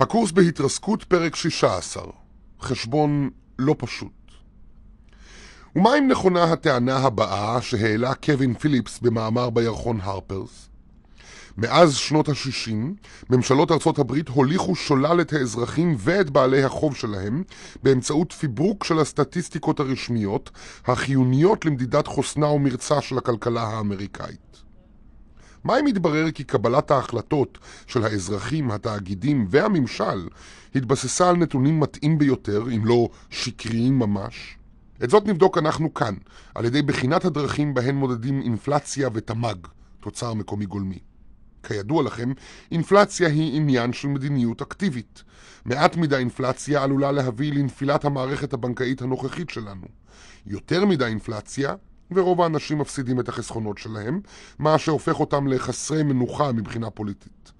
הקורס בהתרסקות, פרק 16. חשבון לא פשוט. ומה אם נכונה הטענה הבאה שהעלה קווין פיליפס במאמר בירחון הרפרס? מאז שנות ה-60, ממשלות ארצות הברית הוליכו שולל את האזרחים ואת בעלי החוב שלהם באמצעות פיברוק של הסטטיסטיקות הרשמיות, החיוניות למדידת חוסנה ומרצה של הכלכלה האמריקאית. מה אם יתברר כי קבלת ההחלטות של האזרחים, התאגידים והממשל התבססה על נתונים מתאים ביותר, אם לא שקריים ממש? את זאת נבדוק אנחנו כאן, על ידי בחינת הדרכים בהן מודדים אינפלציה ותמ"ג, תוצר מקומי גולמי. כידוע לכם, אינפלציה היא עניין של מדיניות אקטיבית. מעט מדי אינפלציה עלולה להביא לנפילת המערכת הבנקאית הנוכחית שלנו. יותר מדי אינפלציה ורוב האנשים מפסידים את החסכונות שלהם, מה שהופך אותם לחסרי מנוחה מבחינה פוליטית.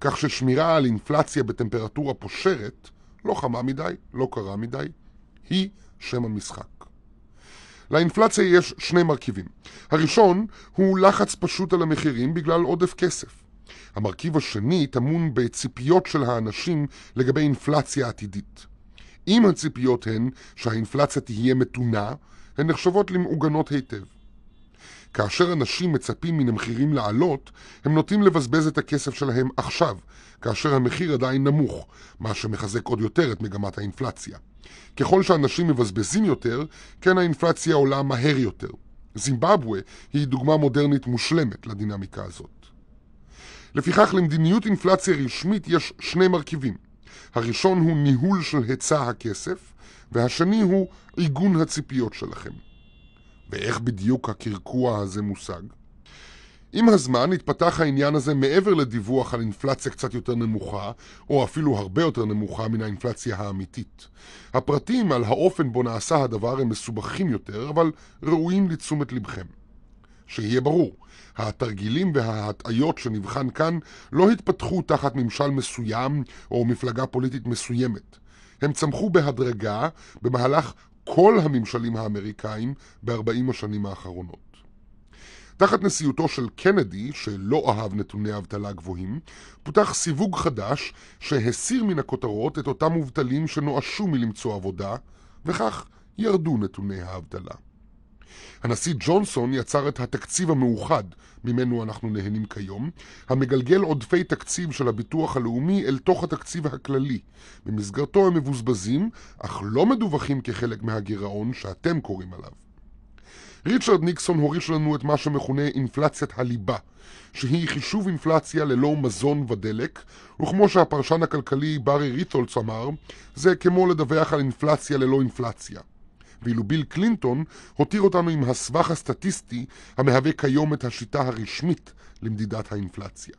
כך ששמירה על אינפלציה בטמפרטורה פושרת, לא חמה מדי, לא קרה מדי, היא שם המשחק. לאינפלציה יש שני מרכיבים. הראשון הוא לחץ פשוט על המחירים בגלל עודף כסף. המרכיב השני טמון בציפיות של האנשים לגבי אינפלציה עתידית. אם הציפיות הן שהאינפלציה תהיה מתונה, הן נחשבות למעוגנות היטב. כאשר אנשים מצפים מן המחירים לעלות, הם נוטים לבזבז את הכסף שלהם עכשיו, כאשר המחיר עדיין נמוך, מה שמחזק עוד יותר את מגמת האינפלציה. ככל שאנשים מבזבזים יותר, כן האינפלציה עולה מהר יותר. זימבבואה היא דוגמה מודרנית מושלמת לדינמיקה הזאת. לפיכך למדיניות אינפלציה רשמית יש שני מרכיבים הראשון הוא ניהול של היצע הכסף, והשני הוא עיגון הציפיות שלכם. ואיך בדיוק הקרקוע הזה מושג? עם הזמן התפתח העניין הזה מעבר לדיווח על אינפלציה קצת יותר נמוכה, או אפילו הרבה יותר נמוכה מן האינפלציה האמיתית. הפרטים על האופן בו נעשה הדבר הם מסובכים יותר, אבל ראויים לתשומת לבכם. שיהיה ברור, התרגילים וההטעיות שנבחן כאן לא התפתחו תחת ממשל מסוים או מפלגה פוליטית מסוימת. הם צמחו בהדרגה במהלך כל הממשלים האמריקאים ב-40 השנים האחרונות. תחת נשיאותו של קנדי, שלא אהב נתוני אבטלה גבוהים, פותח סיווג חדש שהסיר מן הכותרות את אותם מובטלים שנואשו מלמצוא עבודה, וכך ירדו נתוני האבטלה. הנשיא ג'ונסון יצר את התקציב המאוחד, ממנו אנחנו נהנים כיום, המגלגל עודפי תקציב של הביטוח הלאומי אל תוך התקציב הכללי. במסגרתו הם מבוזבזים, אך לא מדווחים כחלק מהגירעון שאתם קוראים עליו. ריצ'רד ניקסון הוריש לנו את מה שמכונה אינפלציית הליבה, שהיא חישוב אינפלציה ללא מזון ודלק, וכמו שהפרשן הכלכלי ברי ריטולץ אמר, זה כמו לדווח על אינפלציה ללא אינפלציה. ואילו ביל קלינטון הותיר אותנו עם הסבך הסטטיסטי המהווה כיום את השיטה הרשמית למדידת האינפלציה.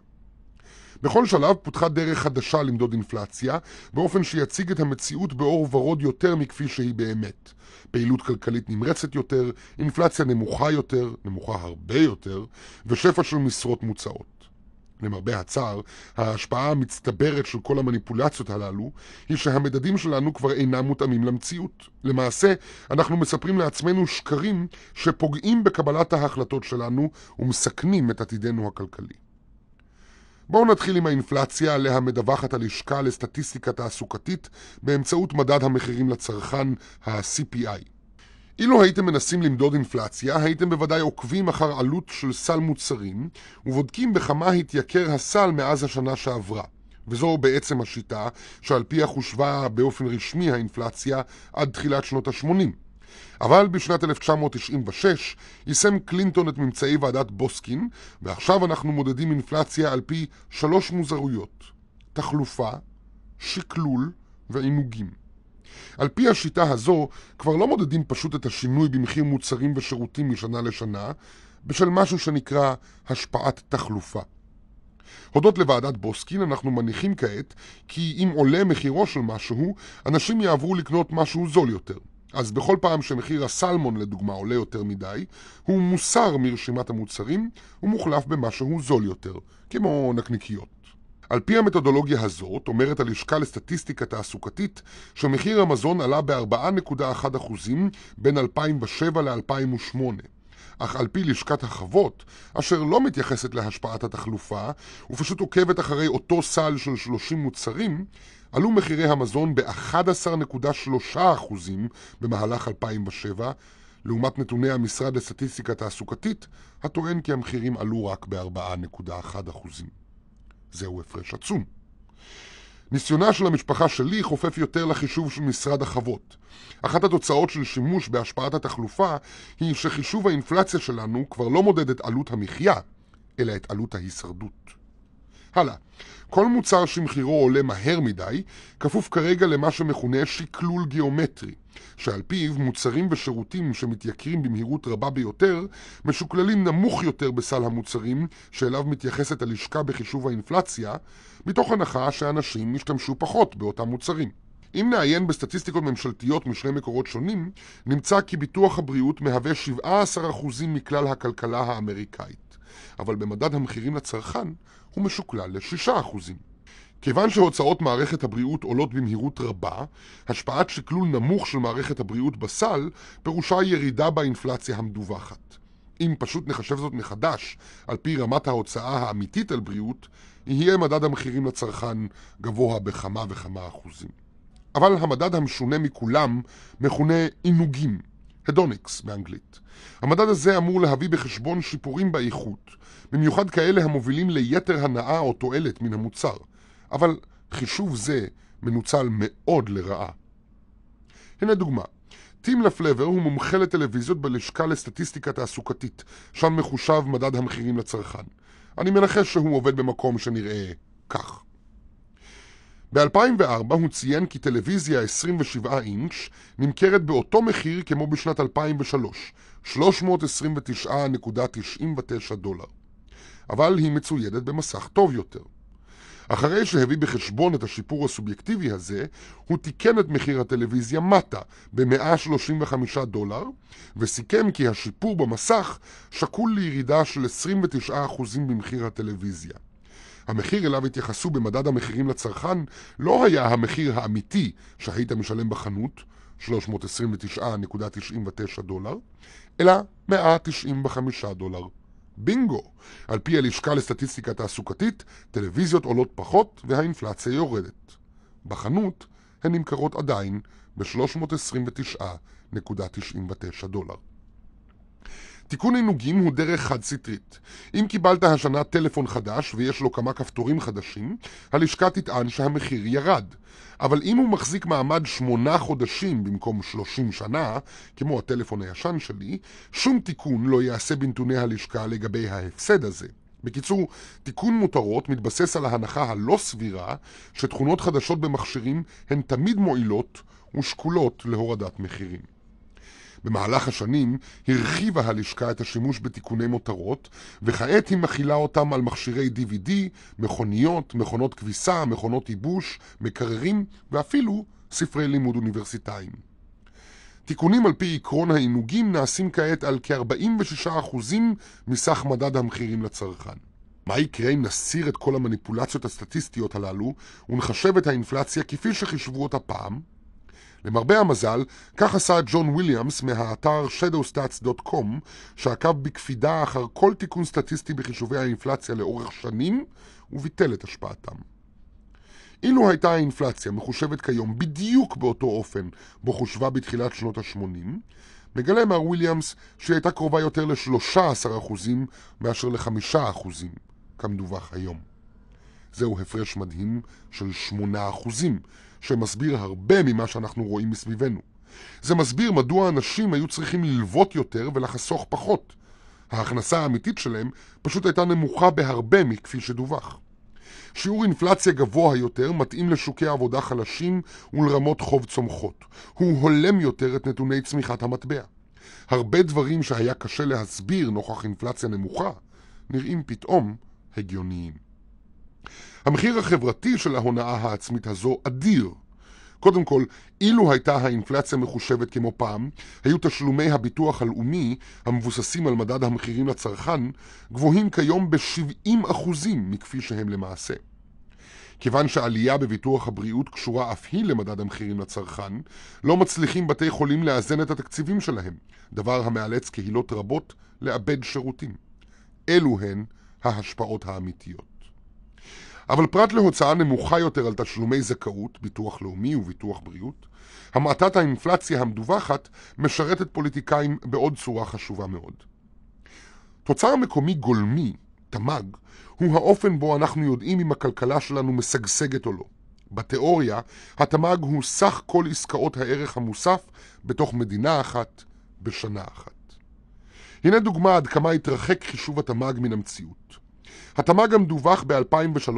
בכל שלב פותחה דרך חדשה למדוד אינפלציה, באופן שיציג את המציאות באור ורוד יותר מכפי שהיא באמת. פעילות כלכלית נמרצת יותר, אינפלציה נמוכה יותר, נמוכה הרבה יותר, ושפע של משרות מוצעות. למרבה הצער, ההשפעה המצטברת של כל המניפולציות הללו היא שהמדדים שלנו כבר אינם מותאמים למציאות. למעשה, אנחנו מספרים לעצמנו שקרים שפוגעים בקבלת ההחלטות שלנו ומסכנים את עתידנו הכלכלי. בואו נתחיל עם האינפלציה עליה מדווחת הלשכה לסטטיסטיקה תעסוקתית באמצעות מדד המחירים לצרכן, ה-CPI. אילו הייתם מנסים למדוד אינפלציה, הייתם בוודאי עוקבים אחר עלות של סל מוצרים, ובודקים בכמה התייקר הסל מאז השנה שעברה. וזו בעצם השיטה שעל פיה חושבה באופן רשמי האינפלציה עד תחילת שנות ה-80. אבל בשנת 1996 יישם קלינטון את ממצאי ועדת בוסקין, ועכשיו אנחנו מודדים אינפלציה על פי שלוש מוזרויות: תחלופה, שקלול ועינוגים. על פי השיטה הזו, כבר לא מודדים פשוט את השינוי במחיר מוצרים ושירותים משנה לשנה, בשל משהו שנקרא השפעת תחלופה. הודות לוועדת בוסקין אנחנו מניחים כעת כי אם עולה מחירו של משהו, אנשים יעברו לקנות משהו זול יותר. אז בכל פעם שמחיר הסלמון לדוגמה עולה יותר מדי, הוא מוסר מרשימת המוצרים ומוחלף במשהו זול יותר, כמו נקניקיות. על פי המתודולוגיה הזאת, אומרת הלשכה לסטטיסטיקה תעסוקתית, שמחיר המזון עלה ב-4.1% בין 2007 ל-2008. אך על פי לשכת החוות, אשר לא מתייחסת להשפעת התחלופה, ופשוט עוקבת אחרי אותו סל של 30 מוצרים, עלו מחירי המזון ב-11.3% במהלך 2007, לעומת נתוני המשרד לסטטיסטיקה תעסוקתית, הטוען כי המחירים עלו רק ב-4.1%. זהו הפרש עצום. ניסיונה של המשפחה שלי חופף יותר לחישוב של משרד החוות. אחת התוצאות של שימוש בהשפעת התחלופה היא שחישוב האינפלציה שלנו כבר לא מודד את עלות המחיה, אלא את עלות ההישרדות. הלאה, כל מוצר שמחירו עולה מהר מדי, כפוף כרגע למה שמכונה שקלול גיאומטרי. שעל פיו מוצרים ושירותים שמתייקרים במהירות רבה ביותר, משוקללים נמוך יותר בסל המוצרים שאליו מתייחסת הלשכה בחישוב האינפלציה, מתוך הנחה שאנשים ישתמשו פחות באותם מוצרים. אם נעיין בסטטיסטיקות ממשלתיות משני מקורות שונים, נמצא כי ביטוח הבריאות מהווה 17% מכלל הכלכלה האמריקאית, אבל במדד המחירים לצרכן הוא משוקלל ל-6%. כיוון שהוצאות מערכת הבריאות עולות במהירות רבה, השפעת שקלול נמוך של מערכת הבריאות בסל פירושה ירידה באינפלציה המדווחת. אם פשוט נחשב זאת מחדש, על פי רמת ההוצאה האמיתית על בריאות, יהיה מדד המחירים לצרכן גבוה בכמה וכמה אחוזים. אבל המדד המשונה מכולם מכונה עינוגים, הדוניקס באנגלית. המדד הזה אמור להביא בחשבון שיפורים באיכות, במיוחד כאלה המובילים ליתר הנאה או תועלת מן המוצר. אבל חישוב זה מנוצל מאוד לרעה. הנה דוגמה. טים לפלבר הוא מומחה לטלוויזיות בלשכה לסטטיסטיקה תעסוקתית, שם מחושב מדד המחירים לצרכן. אני מנחש שהוא עובד במקום שנראה כך. ב-2004 הוא ציין כי טלוויזיה 27 אינץ' נמכרת באותו מחיר כמו בשנת 2003, 329.99 דולר, אבל היא מצוידת במסך טוב יותר. אחרי שהביא בחשבון את השיפור הסובייקטיבי הזה, הוא תיקן את מחיר הטלוויזיה מטה ב-135 דולר, וסיכם כי השיפור במסך שקול לירידה של 29% במחיר הטלוויזיה. המחיר אליו התייחסו במדד המחירים לצרכן לא היה המחיר האמיתי שהיית משלם בחנות, 329.99 דולר, אלא 195 דולר. בינגו! על פי הלשכה לסטטיסטיקה תעסוקתית, טלוויזיות עולות פחות והאינפלציה יורדת. בחנות הן נמכרות עדיין ב-329.99 דולר. תיקון עינוגים הוא דרך חד-סטרית. אם קיבלת השנה טלפון חדש ויש לו כמה כפתורים חדשים, הלשכה תטען שהמחיר ירד. אבל אם הוא מחזיק מעמד שמונה חודשים במקום שלושים שנה, כמו הטלפון הישן שלי, שום תיקון לא ייעשה בנתוני הלשכה לגבי ההפסד הזה. בקיצור, תיקון מותרות מתבסס על ההנחה הלא סבירה שתכונות חדשות במכשירים הן תמיד מועילות ושקולות להורדת מחירים. במהלך השנים הרחיבה הלשכה את השימוש בתיקוני מותרות, וכעת היא מכילה אותם על מכשירי DVD, מכוניות, מכונות כביסה, מכונות ייבוש, מקררים, ואפילו ספרי לימוד אוניברסיטאיים. תיקונים על פי עקרון העינוגים נעשים כעת על כ-46% מסך מדד המחירים לצרכן. מה יקרה אם נסיר את כל המניפולציות הסטטיסטיות הללו ונחשב את האינפלציה כפי שחישבו אותה פעם? למרבה המזל, כך עשה ג'ון וויליאמס מהאתר shadowstats.com, שעקב בקפידה אחר כל תיקון סטטיסטי בחישובי האינפלציה לאורך שנים, וביטל את השפעתם. אילו הייתה האינפלציה מחושבת כיום בדיוק באותו אופן בו חושבה בתחילת שנות ה-80, מגלה מר וויליאמס שהיא הייתה קרובה יותר ל-13% מאשר ל-5%, כמדווח היום. זהו הפרש מדהים של 8%, שמסביר הרבה ממה שאנחנו רואים מסביבנו. זה מסביר מדוע אנשים היו צריכים ללוות יותר ולחסוך פחות. ההכנסה האמיתית שלהם פשוט הייתה נמוכה בהרבה מכפי שדווח. שיעור אינפלציה גבוה יותר מתאים לשוקי עבודה חלשים ולרמות חוב צומחות. הוא הולם יותר את נתוני צמיחת המטבע. הרבה דברים שהיה קשה להסביר נוכח אינפלציה נמוכה, נראים פתאום הגיוניים. המחיר החברתי של ההונאה העצמית הזו אדיר. קודם כל, אילו הייתה האינפלציה מחושבת כמו פעם, היו תשלומי הביטוח הלאומי, המבוססים על מדד המחירים לצרכן, גבוהים כיום ב-70% מכפי שהם למעשה. כיוון שעלייה בביטוח הבריאות קשורה אף היא למדד המחירים לצרכן, לא מצליחים בתי חולים לאזן את התקציבים שלהם, דבר המאלץ קהילות רבות לאבד שירותים. אלו הן ההשפעות האמיתיות. אבל פרט להוצאה נמוכה יותר על תשלומי זכאות, ביטוח לאומי וביטוח בריאות, המעטת האינפלציה המדווחת משרתת פוליטיקאים בעוד צורה חשובה מאוד. תוצר מקומי גולמי, תמ"ג, הוא האופן בו אנחנו יודעים אם הכלכלה שלנו משגשגת או לא. בתיאוריה, התמ"ג הוא סך כל עסקאות הערך המוסף בתוך מדינה אחת, בשנה אחת. הנה דוגמה עד כמה התרחק חישוב התמ"ג מן המציאות. התמ"ג המדווח ב-2003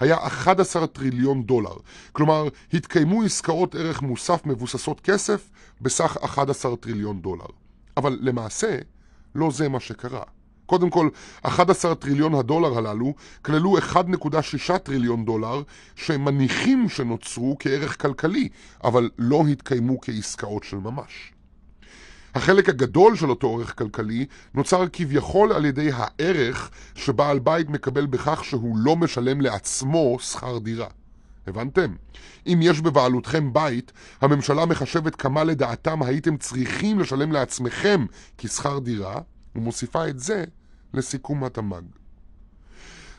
היה 11 טריליון דולר, כלומר התקיימו עסקאות ערך מוסף מבוססות כסף בסך 11 טריליון דולר. אבל למעשה, לא זה מה שקרה. קודם כל, 11 טריליון הדולר הללו כללו 1.6 טריליון דולר שמניחים שנוצרו כערך כלכלי, אבל לא התקיימו כעסקאות של ממש. החלק הגדול של אותו ערך כלכלי נוצר כביכול על ידי הערך שבעל בית מקבל בכך שהוא לא משלם לעצמו שכר דירה. הבנתם? אם יש בבעלותכם בית, הממשלה מחשבת כמה לדעתם הייתם צריכים לשלם לעצמכם כשכר דירה, ומוסיפה את זה לסיכום התמ"ג.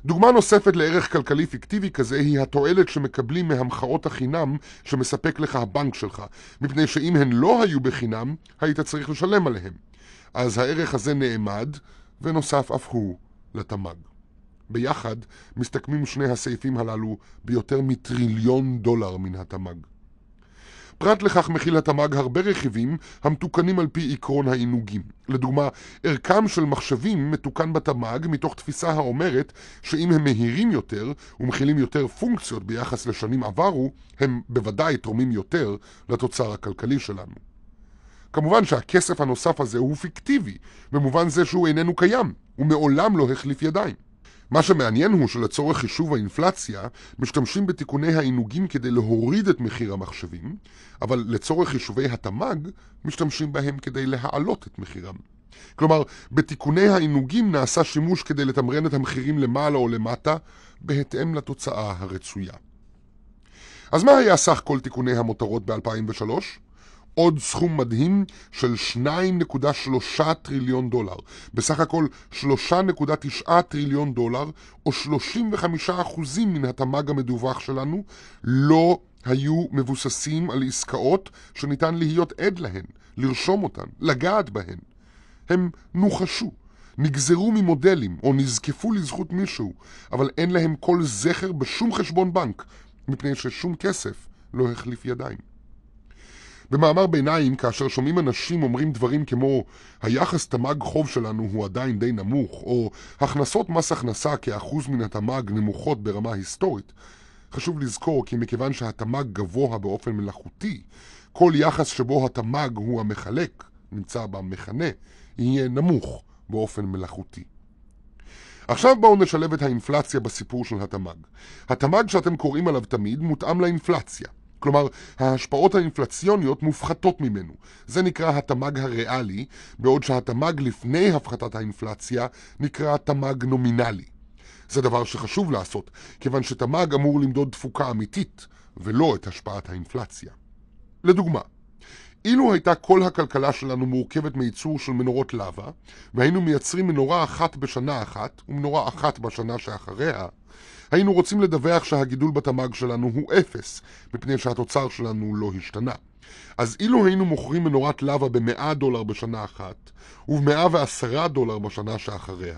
דוגמה נוספת לערך כלכלי פיקטיבי כזה היא התועלת שמקבלים מהמחאות החינם שמספק לך הבנק שלך, מפני שאם הן לא היו בחינם, היית צריך לשלם עליהן. אז הערך הזה נאמד, ונוסף אף הוא לתמ"ג. ביחד מסתכמים שני הסעיפים הללו ביותר מטריליון דולר מן התמ"ג. פרט לכך מכיל התמ"ג הרבה רכיבים המתוקנים על פי עקרון העינוגים. לדוגמה, ערכם של מחשבים מתוקן בתמ"ג מתוך תפיסה האומרת שאם הם מהירים יותר ומכילים יותר פונקציות ביחס לשנים עברו, הם בוודאי תורמים יותר לתוצר הכלכלי שלנו. כמובן שהכסף הנוסף הזה הוא פיקטיבי, במובן זה שהוא איננו קיים, הוא מעולם לא החליף ידיים. מה שמעניין הוא שלצורך חישוב האינפלציה משתמשים בתיקוני העינוגים כדי להוריד את מחיר המחשבים, אבל לצורך חישובי התמ"ג משתמשים בהם כדי להעלות את מחירם. כלומר, בתיקוני העינוגים נעשה שימוש כדי לתמרן את המחירים למעלה או למטה, בהתאם לתוצאה הרצויה. אז מה היה סך כל תיקוני המותרות ב-2003? עוד סכום מדהים של 2.3 טריליון דולר. בסך הכל 3.9 טריליון דולר, או 35% מן התמ"ג המדווח שלנו, לא היו מבוססים על עסקאות שניתן להיות עד להן, לרשום אותן, לגעת בהן. הם נוחשו. נגזרו ממודלים או נזקפו לזכות מישהו, אבל אין להם כל זכר בשום חשבון בנק, מפני ששום כסף לא החליף ידיים. במאמר ביניים, כאשר שומעים אנשים אומרים דברים כמו היחס תמ"ג חוב שלנו הוא עדיין די נמוך, או הכנסות מס הכנסה כאחוז מן התמ"ג נמוכות ברמה היסטורית, חשוב לזכור כי מכיוון שהתמ"ג גבוה באופן מלאכותי, כל יחס שבו התמ"ג הוא המחלק, נמצא במכנה, יהיה נמוך באופן מלאכותי. עכשיו בואו נשלב את האינפלציה בסיפור של התמ"ג. התמ"ג שאתם קוראים עליו תמיד מותאם לאינפלציה. כלומר, ההשפעות האינפלציוניות מופחתות ממנו. זה נקרא התמ"ג הריאלי, בעוד שהתמ"ג לפני הפחתת האינפלציה נקרא תמ"ג נומינלי. זה דבר שחשוב לעשות, כיוון שתמ"ג אמור למדוד תפוקה אמיתית, ולא את השפעת האינפלציה. לדוגמה, אילו הייתה כל הכלכלה שלנו מורכבת מייצור של מנורות לבה, והיינו מייצרים מנורה אחת בשנה אחת, ומנורה אחת בשנה שאחריה, היינו רוצים לדווח שהגידול בתמ"ג שלנו הוא אפס, מפני שהתוצר שלנו לא השתנה. אז אילו היינו מוכרים מנורת לבה ב-100 דולר בשנה אחת, וב-110 דולר בשנה שאחריה,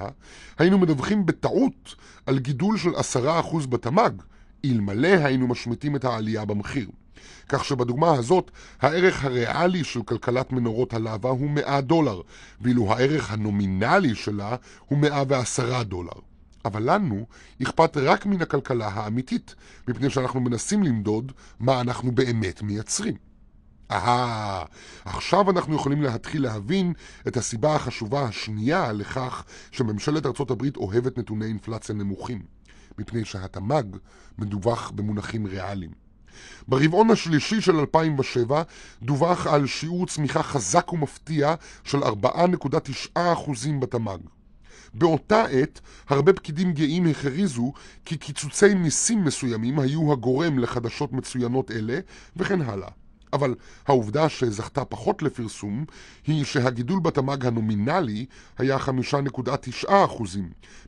היינו מדווחים בטעות על גידול של 10% בתמ"ג, אלמלא היינו משמיטים את העלייה במחיר. כך שבדוגמה הזאת, הערך הריאלי של כלכלת מנורות הלהבה הוא 100 דולר, ואילו הערך הנומינלי שלה הוא 110 דולר. אבל לנו אכפת רק מן הכלכלה האמיתית, מפני שאנחנו מנסים למדוד מה אנחנו באמת מייצרים. אהה, עכשיו אנחנו יכולים להתחיל להבין את הסיבה החשובה השנייה לכך שממשלת ארצות הברית אוהבת נתוני אינפלציה נמוכים, מפני שהתמ"ג מדווח במונחים ריאליים. ברבעון השלישי של 2007 דווח על שיעור צמיחה חזק ומפתיע של 4.9% בתמ"ג. באותה עת, הרבה פקידים גאים הכריזו כי קיצוצי מיסים מסוימים היו הגורם לחדשות מצוינות אלה, וכן הלאה. אבל העובדה שזכתה פחות לפרסום היא שהגידול בתמ"ג הנומינלי היה 5.9%,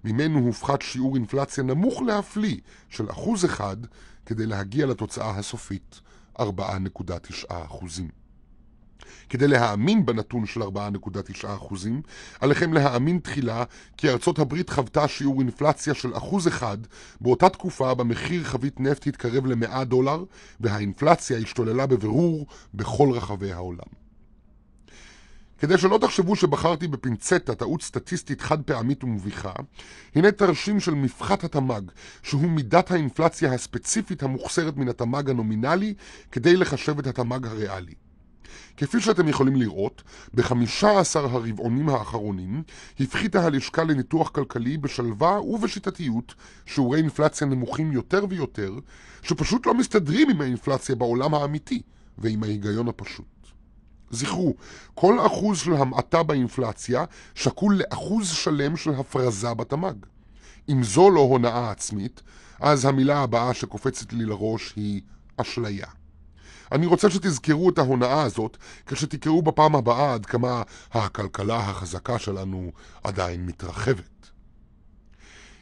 ממנו הופחת שיעור אינפלציה נמוך להפליא של 1% כדי להגיע לתוצאה הסופית 4.9%. כדי להאמין בנתון של 4.9%, עליכם להאמין תחילה כי ארצות הברית חוותה שיעור אינפלציה של 1% באותה תקופה במחיר חבית נפט התקרב ל-100 דולר, והאינפלציה השתוללה בבירור בכל רחבי העולם. כדי שלא תחשבו שבחרתי בפינצטה טעות סטטיסטית חד פעמית ומביכה, הנה תרשים של מפחת התמ"ג, שהוא מידת האינפלציה הספציפית המוחסרת מן התמ"ג הנומינלי, כדי לחשב את התמ"ג הריאלי. כפי שאתם יכולים לראות, ב-15 הרבעונים האחרונים הפחיתה הלשכה לניתוח כלכלי בשלווה ובשיטתיות שיעורי אינפלציה נמוכים יותר ויותר, שפשוט לא מסתדרים עם האינפלציה בעולם האמיתי ועם ההיגיון הפשוט. זכרו, כל אחוז של המעטה באינפלציה שקול לאחוז שלם של הפרזה בתמ"ג. אם זו לא הונאה עצמית, אז המילה הבאה שקופצת לי לראש היא אשליה. אני רוצה שתזכרו את ההונאה הזאת כשתקראו בפעם הבאה עד כמה הכלכלה החזקה שלנו עדיין מתרחבת.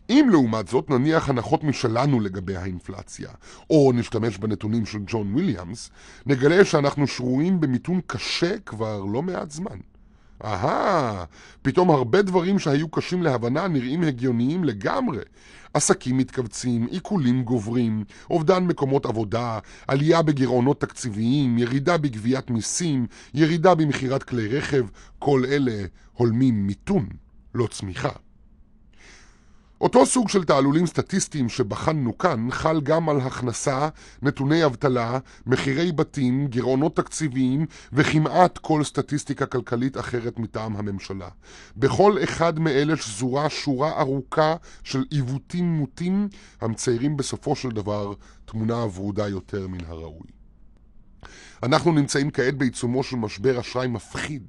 אם לעומת זאת נניח הנחות משלנו לגבי האינפלציה, או נשתמש בנתונים של ג'ון וויליאמס, נגלה שאנחנו שרויים במיתון קשה כבר לא מעט זמן. אהה, פתאום הרבה דברים שהיו קשים להבנה נראים הגיוניים לגמרי, עסקים מתכווצים, עיקולים גוברים, אובדן מקומות עבודה, עלייה בגירעונות תקציביים, ירידה בגביית מיסים, ירידה במכירת כלי רכב, כל אלה הולמים מיתון, לא צמיחה. אותו סוג של תעלולים סטטיסטיים שבחנו כאן חל גם על הכנסה, נתוני אבטלה, מחירי בתים, גירעונות תקציביים וכמעט כל סטטיסטיקה כלכלית אחרת מטעם הממשלה. בכל אחד מאלה שזורה שורה ארוכה של עיוותים מוטים המציירים בסופו של דבר תמונה ורודה יותר מן הראוי. אנחנו נמצאים כעת בעיצומו של משבר אשראי מפחיד.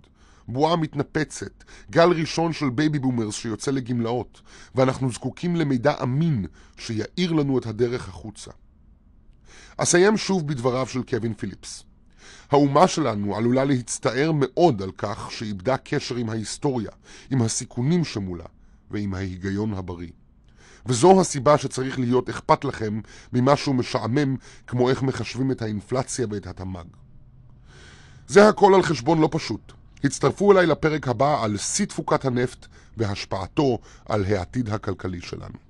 בועה מתנפצת, גל ראשון של בייבי בומרס שיוצא לגמלאות, ואנחנו זקוקים למידע אמין שיאיר לנו את הדרך החוצה. אסיים שוב בדבריו של קווין פיליפס. האומה שלנו עלולה להצטער מאוד על כך שאיבדה קשר עם ההיסטוריה, עם הסיכונים שמולה ועם ההיגיון הבריא. וזו הסיבה שצריך להיות אכפת לכם ממשהו משעמם כמו איך מחשבים את האינפלציה ואת התמ"ג. זה הכל על חשבון לא פשוט, הצטרפו אליי לפרק הבא על שיא תפוקת הנפט והשפעתו על העתיד הכלכלי שלנו.